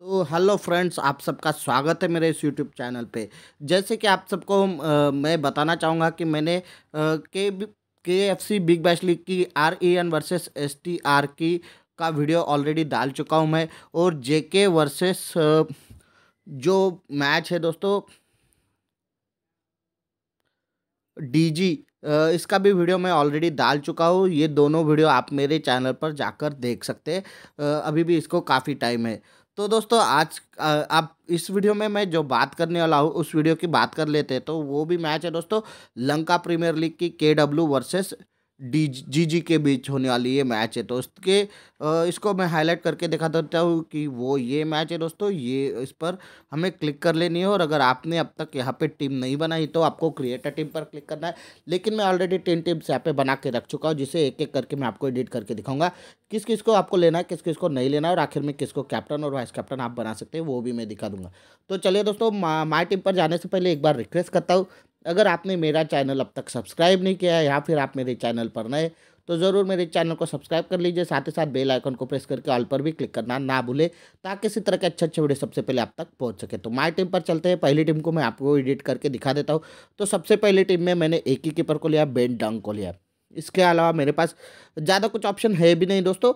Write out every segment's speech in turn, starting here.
तो hello friends आप सबका स्वागत है मेरे इस यूट्यूब चैनल पे जैसे कि आप सबको आ, मैं बताना चाहूँगा कि मैंने के के एफ सी बिग बैश लीग की R E N versus S T R की का वीडियो ऑलरेडी डाल चुका हूँ मैं और जे के वर्सेस जो मैच है दोस्तों डी जी इसका भी वीडियो मैं ऑलरेडी डाल चुका हूँ ये दोनों वीडियो आप मेरे चैनल पर जाकर देख सकते हैं अभी भी इसको काफ़ी टाइम है तो दोस्तों आज आप इस वीडियो में मैं जो बात करने वाला हूँ उस वीडियो की बात कर लेते हैं तो वो भी मैच है दोस्तों लंका प्रीमियर लीग की K W versus D G G के बीच होने वाली ये मैच है तो उसके इसको मैं हाईलाइट करके दिखा देता हूँ कि वो ये मैच है दोस्तों ये इस पर हमें क्लिक कर लेनी है और अगर आपने अब तक यहाँ पे टीम नहीं बनाई तो आपको क्रिएटर टीम पर क्लिक करना है लेकिन मैं ऑलरेडी टीम टीम्स यहाँ पे बना के रख चुका हूँ जिसे एक एक करके मैं आपको एडिट करके दिखाऊंगा किस किस को आपको लेना है किस किस को नहीं लेना है और आखिर में किसको कैप्टन और वाइस कैप्टन आप बना सकते हैं वो भी मैं दिखा दूंगा तो चलिए दोस्तों माई टीम पर जाने से पहले एक बार रिक्वेस्ट करता हूँ अगर आपने मेरा चैनल अब तक सब्सक्राइब नहीं किया है या फिर आप मेरे चैनल पर नए तो ज़रूर मेरे चैनल को सब्सक्राइब कर लीजिए साथ ही साथ बेल आइकन को प्रेस करके ऑल पर भी क्लिक करना ना भूले ताकि इसी तरह के अच्छे अच्छे वीडियो सबसे पहले आप तक पहुंच सके तो माय टीम पर चलते हैं पहली टीम को मैं आपको एडिट करके दिखा देता हूँ तो सबसे पहली टीम में मैंने एक ही कीपर को लिया बेन डंग को लिया इसके अलावा मेरे पास ज़्यादा कुछ ऑप्शन है भी नहीं दोस्तों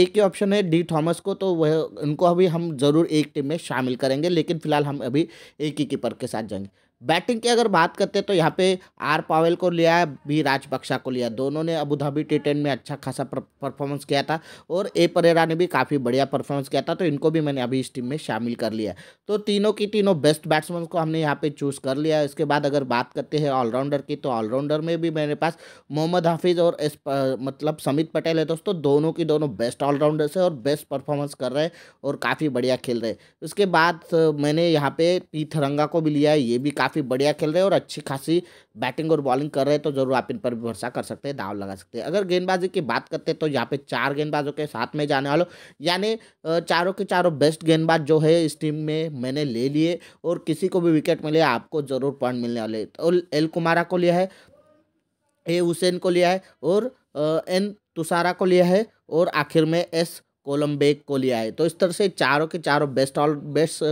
एक ही ऑप्शन है डी थॉमस को तो वह उनको अभी हम ज़रूर एक टीम में शामिल करेंगे लेकिन फिलहाल हम अभी एक ही कीपर के साथ जाएंगे बैटिंग की अगर बात करते हैं तो यहाँ पे आर पावेल को लिया भी राजपक्षा को लिया दोनों ने अबू धाबी टी टेन में अच्छा खासा परफॉर्मेंस किया था और ए परेरा ने भी काफ़ी बढ़िया परफॉर्मेंस किया था तो इनको भी मैंने अभी इस टीम में शामिल कर लिया तो तीनों की तीनों बेस्ट बैट्समैन को हमने यहाँ पर चूज़ कर लिया इसके बाद अगर बात करते हैं ऑलराउंडर की तो ऑलराउंडर में भी मेरे पास मोहम्मद हाफिज़ और एस मतलब समित पटेल है दोस्तों दोनों की दोनों बेस्ट ऑलराउंडर्स है और बेस्ट परफॉर्मेंस कर रहे हैं और काफ़ी बढ़िया खेल रहे उसके बाद मैंने यहाँ पे पी थरंगा को भी लिया है ये भी काफ़ी काफ़ी बढ़िया खेल रहे हैं और अच्छी खासी बैटिंग और बॉलिंग कर रहे हैं तो जरूर आप इन पर भी भरोसा कर सकते हैं दाव लगा सकते हैं अगर गेंदबाजी की बात करते हैं तो यहाँ पे चार गेंदबाजों के साथ में जाने वालों यानी चारों के चारों बेस्ट गेंदबाज जो है इस टीम में मैंने ले लिए और किसी को भी विकेट मिले आपको ज़रूर पॉइंट मिलने वाले और तो एल कुमारा को लिया है ए हुसैन को लिया है और एन तुषारा को लिया है और आखिर में एस कोलम्बेग को लिया है तो इस तरह से चारों के चारों बेस्ट ऑल बेस्ट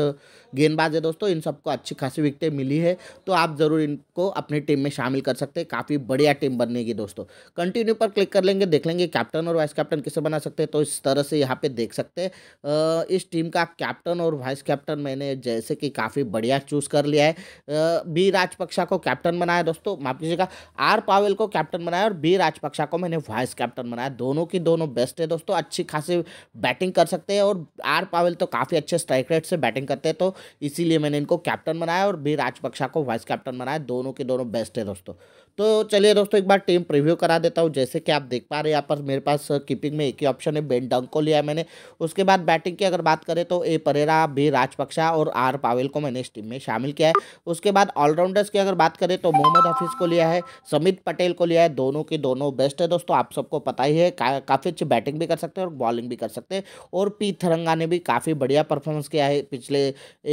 गेंदबाज है दोस्तों इन सबको अच्छी खासी विकटें मिली है तो आप ज़रूर इनको अपनी टीम में शामिल कर सकते हैं काफ़ी बढ़िया टीम बनेगी दोस्तों कंटिन्यू पर क्लिक कर लेंगे देख लेंगे कैप्टन और वाइस कैप्टन किसे बना सकते हैं तो इस तरह से यहाँ पे देख सकते हैं इस टीम का कैप्टन और वाइस कैप्टन मैंने जैसे कि काफ़ी बढ़िया चूज़ कर लिया है बी राजपक्षा को कैप्टन बनाया दोस्तों माफ कीजिएगा आर पावेल को कैप्टन बनाया और बी राजपक्षा को मैंने वाइस कैप्टन बनाया दोनों की दोनों बेस्ट है दोस्तों अच्छी खासी बैटिंग कर सकते हैं और आर पावेल तो काफ़ी अच्छे स्ट्राइक रेट से बैटिंग करते हैं तो इसीलिए मैंने इनको कैप्टन बनाया और भी राजपक्षा को वाइस कैप्टन बनाया दोनों के दोनों बेस्ट है दोस्तों तो चलिए दोस्तों एक बार टीम प्रीव्यू करा देता हूँ जैसे कि आप देख पा रहे हैं यहाँ पर मेरे पास कीपिंग में एक ही ऑप्शन है बेन डंग को लिया है मैंने उसके बाद बैटिंग की अगर बात करें तो ए परेरा बी राजपक्षा और आर पावेल को मैंने इस टीम में शामिल किया है उसके बाद ऑलराउंडर्स की अगर बात करें तो मोहम्मद हफीज़ को लिया है समित पटेल को लिया है दोनों के दोनों बेस्ट है दोस्तों आप सबको पता ही है काफ़ी अच्छी बैटिंग भी कर सकते हैं और बॉलिंग भी कर सकते हैं और पी थरंगा ने भी काफ़ी बढ़िया परफॉर्मेंस किया है पिछले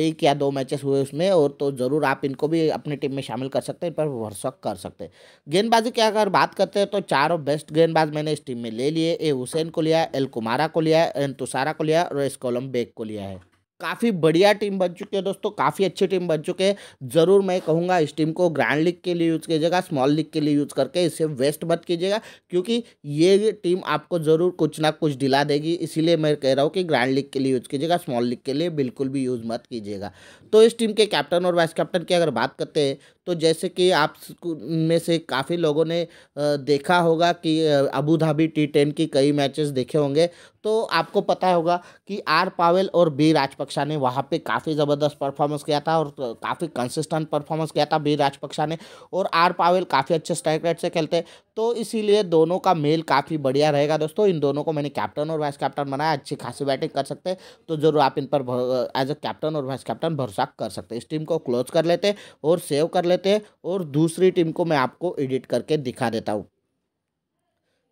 एक या दो मैचेस हुए उसमें और तो ज़रूर आप इनको भी अपनी टीम में शामिल कर सकते हैं इन पर भरोसा कर सकते हैं गेंदबाजी की अगर बात करते हैं तो चारों बेस्ट गेंदबाज मैंने इस टीम में ले लिए ए हुसैन को लिया एल कुमारा को लिया एन तुषारा को लिया और एस कोलम बेग को लिया है काफ़ी बढ़िया टीम बन चुकी है दोस्तों काफ़ी अच्छी टीम बन चुके हैं ज़रूर मैं कहूँगा इस टीम को ग्रैंड लीग के लिए यूज़ कीजिएगा स्मॉल लीग के लिए यूज़ करके इसे वेस्ट मत कीजिएगा क्योंकि ये टीम आपको ज़रूर कुछ ना कुछ दिला देगी इसीलिए मैं कह रहा हूँ कि ग्रैंड लीग के लिए यूज़ कीजिएगा स्मॉल लीग के लिए बिल्कुल भी यूज़ मत कीजिएगा तो इस टीम के कैप्टन और वाइस कैप्टन की अगर बात करते हैं तो जैसे कि आप में से काफ़ी लोगों ने देखा होगा कि अबू धाबी टी टेन की कई मैचेस देखे होंगे तो आपको पता होगा कि आर पावेल और बी राजपक्षा ने वहाँ पे काफ़ी ज़बरदस्त परफॉर्मेंस किया था और काफ़ी कंसिस्टेंट परफॉर्मेंस किया था बी राजपक्षा ने और आर पावेल काफ़ी अच्छे स्ट्राइक रेट से खेलते तो इसीलिए दोनों का मेल काफ़ी बढ़िया रहेगा दोस्तों इन दोनों को मैंने कैप्टन और वाइस कैप्टन बनाया अच्छी खासी बैटिंग कर सकते हैं तो जरूर आप इन पर एज अ कैप्टन और वाइस कैप्टन भरोसा कर सकते हैं इस टीम को क्लोज कर लेते और सेव कर लेते और दूसरी टीम को मैं आपको एडिट करके दिखा देता हूँ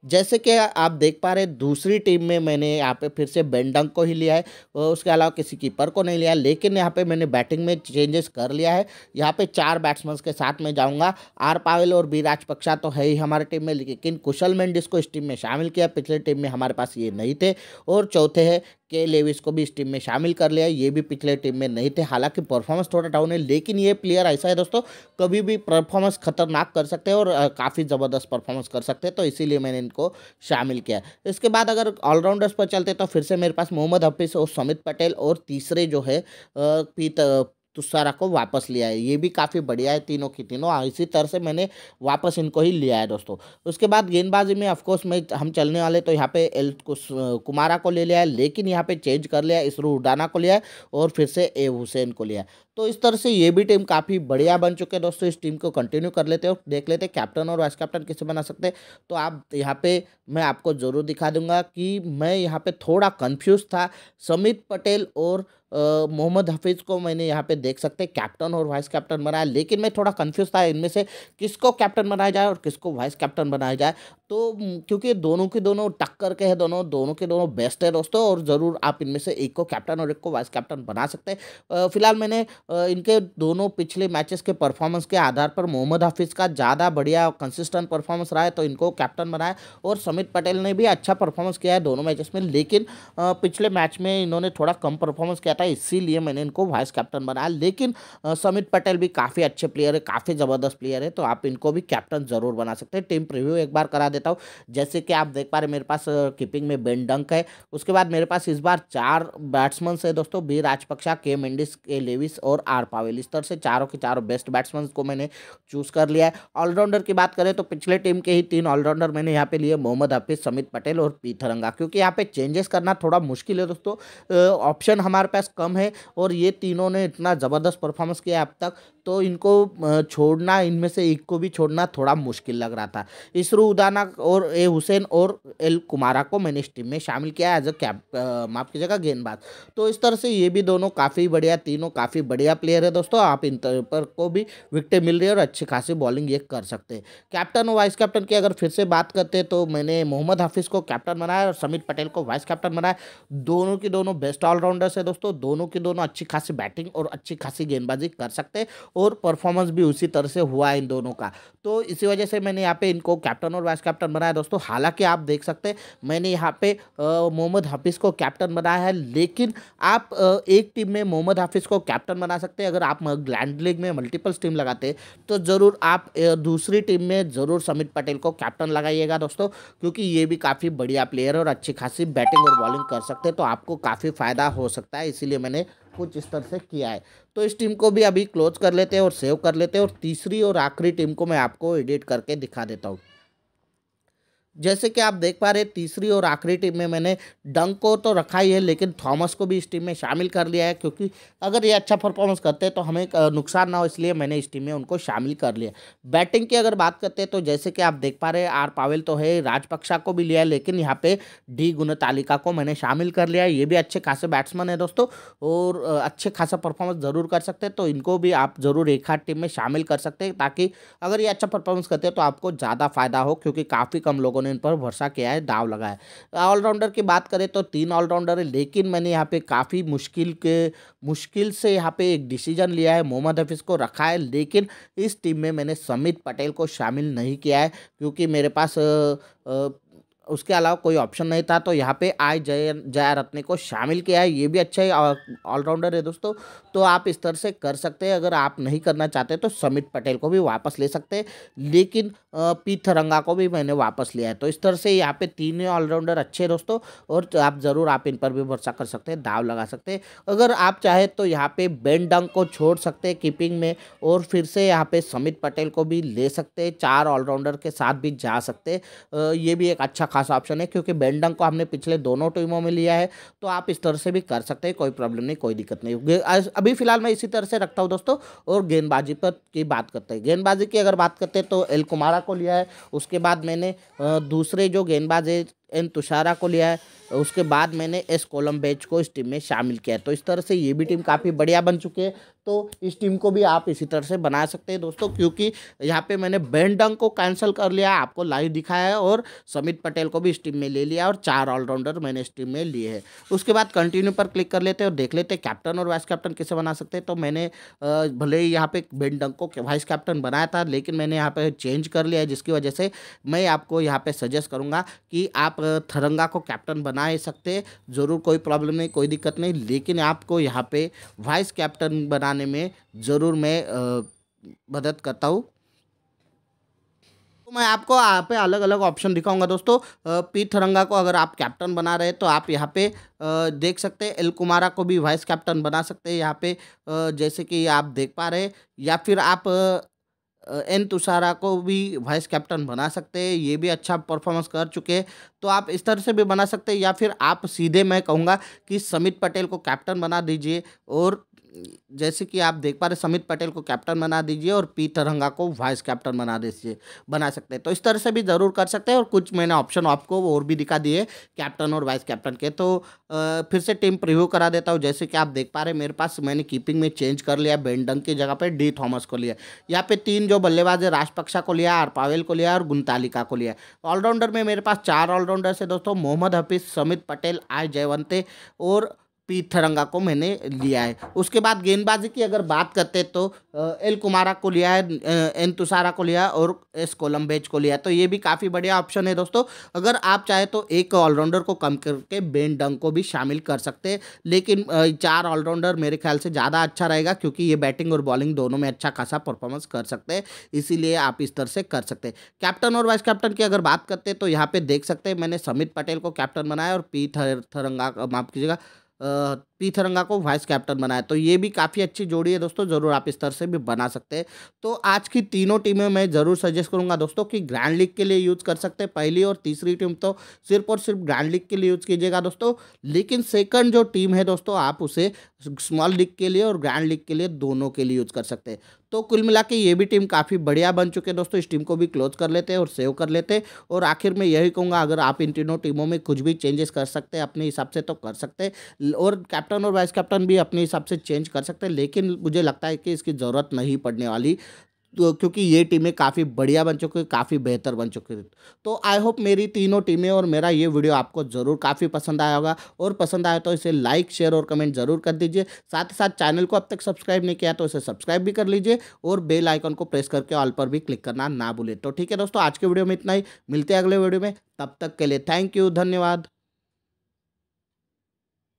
जैसे कि आप देख पा रहे दूसरी टीम में मैंने यहाँ पे फिर से बेंडंग को ही लिया है उसके अलावा किसी कीपर को नहीं लिया है लेकिन यहाँ पे मैंने बैटिंग में चेंजेस कर लिया है यहाँ पे चार बैट्समैन के साथ में जाऊँगा आर पावेल और बी राजपक्षा तो है ही हमारे टीम में लेकिन कुशल मैंडिस को इस टीम में शामिल किया पिछले टीम में हमारे पास ये नहीं थे और चौथे है के लेविस को भी इस टीम में शामिल कर लिया ये भी पिछले टीम में नहीं थे हालांकि परफॉर्मेंस थोड़ा डाउन है लेकिन ये प्लेयर ऐसा है दोस्तों कभी भी परफॉर्मेंस खतरनाक कर सकते हैं और काफ़ी ज़बरदस्त परफॉर्मेंस कर सकते हैं तो इसीलिए मैंने इनको शामिल किया इसके बाद अगर ऑलराउंडर्स पर चलते तो फिर से मेरे पास मोहम्मद हफीज़ और समित पटेल और तीसरे जो है पीत तो सारा को वापस लिया है ये भी काफ़ी बढ़िया है तीनों की तीनों हाँ, इसी तरह से मैंने वापस इनको ही लिया है दोस्तों उसके बाद गेंदबाजी में ऑफकोर्स मैं हम चलने वाले तो यहाँ पे एल कुमारा को ले लिया है लेकिन यहाँ पे चेंज कर लिया इसरो उडाना को लिया है और फिर से ए हुसैन को लिया तो इस तरह से ये भी टीम काफ़ी बढ़िया बन चुके हैं दोस्तों इस टीम को कंटिन्यू कर लेते हो देख लेते हैं कैप्टन और वाइस कैप्टन किसे बना सकते हैं तो आप यहाँ पे मैं आपको ज़रूर दिखा दूंगा कि मैं यहाँ पे थोड़ा कंफ्यूज था समित पटेल और मोहम्मद हफीज़ को मैंने यहाँ पे देख सकते हैं कैप्टन और वाइस कैप्टन बनाया लेकिन मैं थोड़ा कन्फ्यूज़ था इनमें से किसको कैप्टन बनाया जाए और किसको वाइस कैप्टन बनाया जाए तो क्योंकि दोनों के दोनों टक्कर के हैं दोनों दोनों के दोनों बेस्ट है दोस्तों और ज़रूर आप इनमें से एक को कैप्टन और एक को वाइस कैप्टन बना सकते हैं फिलहाल मैंने इनके दोनों पिछले मैचेस के परफॉर्मेंस के आधार पर मोहम्मद हाफिज़ का ज़्यादा बढ़िया कंसिस्टेंट परफॉर्मेंस रहा है तो इनको कैप्टन बनाया और समित पटेल ने भी अच्छा परफॉर्मेंस किया है दोनों मैचेस में लेकिन पिछले मैच में इन्होंने थोड़ा कम परफॉर्मेंस किया था इसीलिए मैंने इनको वाइस कैप्टन बनाया लेकिन समित पटेल भी काफ़ी अच्छे प्लेयर है काफ़ी ज़बरदस्त प्लेयर है तो आप इनको भी कैप्टन ज़रूर बना सकते हैं टीम प्रिव्यू एक बार करा दे देता हूँ जैसे कि आप देख पा रहे मेरे पास कीपिंग में बेन डंक है उसके बाद मेरे पास इस बार चार बैट्समैन है दोस्तों बी राजपक्षा के मेंडिस के लेविस और आर पावेल इस तरह से चारों के चारों बेस्ट बैट्समैन को मैंने चूज़ कर लिया है ऑलराउंडर की बात करें तो पिछले टीम के ही तीन ऑलराउंडर मैंने यहाँ पे लिए मोहम्मद हफीज़ समित पटेल और पी थरंगा क्योंकि यहाँ पे चेंजेस करना थोड़ा मुश्किल है दोस्तों ऑप्शन हमारे पास कम है और ये तीनों ने इतना ज़बरदस्त परफॉर्मेंस किया अब तक तो इनको छोड़ना इनमें से एक को भी छोड़ना थोड़ा मुश्किल लग रहा था इसरो उदाना और ए हुसैन और एल कुमारा को मैंने इस टीम में शामिल किया एज अ कैप माफ कीजिएगा गेंदबाज तो इस तरह से ये भी दोनों काफ़ी बढ़िया तीनों काफ़ी बढ़िया प्लेयर है दोस्तों आप इन पर को भी विकटें मिल रही है और अच्छी खासी बॉलिंग ये कर सकते हैं कैप्टन और वाइस कैप्टन की अगर फिर से बात करते तो मैंने मोहम्मद हाफिज़ को कैप्टन बनाया और समित पटेल को वाइस कैप्टन बनाया दोनों की दोनों बेस्ट ऑलराउंडर्स है दोस्तों दोनों की दोनों अच्छी खासी बैटिंग और अच्छी खासी गेंदबाजी कर सकते हैं और परफॉर्मेंस भी उसी तरह से हुआ है इन दोनों का तो इसी वजह से मैंने यहाँ पे इनको कैप्टन और वाइस कैप्टन बनाया दोस्तों हालांकि आप देख सकते हैं मैंने यहाँ पे मोहम्मद हाफिज़ को कैप्टन बनाया है लेकिन आप एक टीम में मोहम्मद हाफिज़ को कैप्टन बना सकते हैं अगर आप ग्लैंड लीग में मल्टीपल टीम लगाते तो ज़रूर आप दूसरी टीम में ज़रूर समित पटेल को कैप्टन लगाइएगा दोस्तों क्योंकि ये भी काफ़ी बढ़िया प्लेयर है और अच्छी खासी बैटिंग और बॉलिंग कर सकते हैं तो आपको काफ़ी फ़ायदा हो सकता है इसीलिए मैंने कुछ इस तरह से किया है तो इस टीम को भी अभी क्लोज कर लेते हैं और सेव कर लेते हैं और तीसरी और आखिरी टीम को मैं आपको एडिट करके दिखा देता हूँ जैसे कि आप देख पा रहे तीसरी और आखिरी टीम में मैंने डंक को तो रखा ही है लेकिन थॉमस को भी इस टीम में शामिल कर लिया है क्योंकि अगर ये अच्छा परफॉर्मेंस करते हैं तो हमें नुकसान ना हो इसलिए मैंने इस टीम में उनको शामिल कर लिया बैटिंग की अगर बात करते हैं तो जैसे कि आप देख पा रहे आर पावेल तो है राजपक्षा को भी लिया है लेकिन यहाँ पर डी गुणतालिका को मैंने शामिल कर लिया है ये भी अच्छे खासे बैट्समैन है दोस्तों और अच्छे खासा परफॉर्मेंस ज़रूर कर सकते हैं तो इनको भी आप ज़रूर एक आध टीम में शामिल कर सकते हैं ताकि अगर ये अच्छा परफॉर्मेंस करते हैं तो आपको ज़्यादा फायदा हो क्योंकि काफ़ी कम लोगों ने मैंने इन पर भरोसा किया है दाव लगाया ऑलराउंडर की बात करें तो तीन ऑलराउंडर है लेकिन मैंने यहाँ पे काफ़ी मुश्किल के मुश्किल से यहाँ पे एक डिसीजन लिया है मोहम्मद हफीज़ को रखा है लेकिन इस टीम में मैंने समित पटेल को शामिल नहीं किया है क्योंकि मेरे पास आ, आ, उसके अलावा कोई ऑप्शन नहीं था तो यहाँ पे आई जय जया रत्ने को शामिल किया है ये भी अच्छा ऑलराउंडर है दोस्तों तो आप इस तरह से कर सकते हैं अगर आप नहीं करना चाहते तो समित पटेल को भी वापस ले सकते हैं लेकिन पी थरंगा को भी मैंने वापस लिया है तो इस तरह से यहाँ पे तीन ऑलराउंडर अच्छे हैं दोस्तों और आप ज़रूर आप इन पर भी भरोसा कर सकते हैं दाव लगा सकते हैं अगर आप चाहे तो यहाँ पे बेन डंग को छोड़ सकते हैं कीपिंग में और फिर से यहाँ पे समित पटेल को भी ले सकते हैं चार ऑलराउंडर के साथ भी जा सकते ये भी एक अच्छा खास ऑप्शन है क्योंकि बेंडंग को हमने पिछले दोनों टीमों में लिया है तो आप इस तरह से भी कर सकते हैं कोई प्रॉब्लम नहीं कोई दिक्कत नहीं अभी फिलहाल मैं इसी तरह से रखता हूँ दोस्तों और गेंदबाजी पर की बात करते हैं गेंदबाजी की अगर बात करते हैं तो एल कुमारा को लिया है उसके बाद मैंने दूसरे जो गेंदबाज है एन तुषारा को लिया है उसके बाद मैंने एस कोलम बेच को इस टीम में शामिल किया है तो इस तरह से ये भी टीम काफ़ी बढ़िया बन चुकी है तो इस टीम को भी आप इसी तरह से बना सकते हैं दोस्तों क्योंकि यहाँ पे मैंने बेंडंग को कैंसिल कर लिया आपको लाइव दिखाया है और समित पटेल को भी इस टीम में ले लिया और चार ऑलराउंडर मैंने इस टीम में लिए हैं उसके बाद कंटिन्यू पर क्लिक कर लेते हैं और देख लेते हैं कैप्टन और वाइस कैप्टन कैसे बना सकते हैं तो मैंने भले ही यहाँ पर बैंडंग को वाइस कैप्टन बनाया था लेकिन मैंने यहाँ पर चेंज कर लिया है जिसकी वजह से मैं आपको यहाँ पर सजेस्ट करूँगा कि आप थरंगा को कैप्टन बना ही सकते ज़रूर कोई प्रॉब्लम नहीं कोई दिक्कत नहीं लेकिन आपको यहाँ पर वाइस कैप्टन बनाने बनाने में ज़रूर मैं मदद करता हूँ तो मैं आपको यहाँ पे अलग अलग ऑप्शन दिखाऊंगा दोस्तों पी थरंगा को अगर आप कैप्टन बना रहे तो आप यहाँ पे देख सकते हैं एल कुमारा को भी वाइस कैप्टन बना सकते हैं यहाँ पे जैसे कि आप देख पा रहे या फिर आप एन तुषारा को भी वाइस कैप्टन बना सकते हैं ये भी अच्छा परफॉर्मेंस कर चुके हैं तो आप इस तरह से भी बना सकते हैं या फिर आप सीधे मैं कहूँगा कि समित पटेल को कैप्टन बना दीजिए और जैसे कि आप देख पा रहे समित पटेल को कैप्टन बना दीजिए और पी तरंगा को वाइस कैप्टन बना दीजिए बना सकते हैं तो इस तरह से भी ज़रूर कर सकते हैं और कुछ मैंने ऑप्शन आपको और भी दिखा दिए कैप्टन और वाइस कैप्टन के तो आ, फिर से टीम प्रिव्यू करा देता हूँ जैसे कि आप देख पा रहे मेरे पास मैंने कीपिंग में चेंज कर लिया बेंडंग की जगह पर डी थॉमस को लिया यहाँ पे तीन जो बल्लेबाज है राजपक्षा को लिया आर पावेल को लिया और गुंतालिका को लिया ऑलराउंडर में मेरे पास चार ऑलराउंडर्स है दोस्तों मोहम्मद हफीज़ समित पटेल आय जयवंते और पीथरंगा थरंगा को मैंने लिया है उसके बाद गेंदबाजी की अगर बात करते तो एल कुमारा को लिया है एन तुषारा को लिया और एस कोलम्बेज को लिया तो ये भी काफ़ी बढ़िया ऑप्शन है दोस्तों अगर आप चाहे तो एक ऑलराउंडर को कम करके बेन डंग को भी शामिल कर सकते हैं लेकिन चार ऑलराउंडर मेरे ख्याल से ज़्यादा अच्छा रहेगा क्योंकि ये बैटिंग और बॉलिंग दोनों में अच्छा खासा परफॉर्मेंस कर सकते हैं इसीलिए आप इस तरह से कर सकते हैं कैप्टन और वाइस कैप्टन की अगर बात करते तो यहाँ पर देख सकते हैं मैंने समित पटेल को कैप्टन बनाया और पी थर थरंगा माफ कीजिएगा 呃。पीथरंगा को वाइस कैप्टन बनाया तो ये भी काफ़ी अच्छी जोड़ी है दोस्तों ज़रूर आप इस तरह से भी बना सकते हैं तो आज की तीनों टीमें मैं ज़रूर सजेस्ट करूंगा दोस्तों कि ग्रैंड लीग के लिए यूज़ कर सकते हैं पहली और तीसरी टीम तो सिर्फ और सिर्फ ग्रैंड लीग के लिए यूज़ कीजिएगा दोस्तों लेकिन सेकंड जो टीम है दोस्तों आप उसे स्मॉल लीग के लिए और ग्रैंड लीग के लिए दोनों के लिए यूज़ कर सकते हैं तो कुल मिला के ये भी टीम काफ़ी बढ़िया बन चुके हैं दोस्तों इस टीम को भी क्लोज कर लेते हैं और सेव कर लेते हैं और आखिर में यही कहूँगा अगर आप इन तीनों टीमों में कुछ भी चेंजेस कर सकते हैं अपने हिसाब से तो कर सकते हैं और कैप्टन कैप्टन और वाइस कैप्टन भी अपने हिसाब से चेंज कर सकते हैं लेकिन मुझे लगता है कि इसकी ज़रूरत नहीं पड़ने वाली तो क्योंकि ये टीमें काफ़ी बढ़िया बन चुकी हैं काफ़ी बेहतर बन चुकी तो आई होप मेरी तीनों टीमें और मेरा ये वीडियो आपको ज़रूर काफ़ी पसंद आया होगा और पसंद आया तो इसे लाइक शेयर और कमेंट ज़रूर कर दीजिए साथ ही साथ चैनल को अब तक सब्सक्राइब नहीं किया तो इसे सब्सक्राइब भी कर लीजिए और बेल आइकन को प्रेस करके ऑल पर भी क्लिक करना ना भूलें तो ठीक है दोस्तों आज के वीडियो में इतना ही मिलते हैं अगले वीडियो में तब तक के लिए थैंक यू धन्यवाद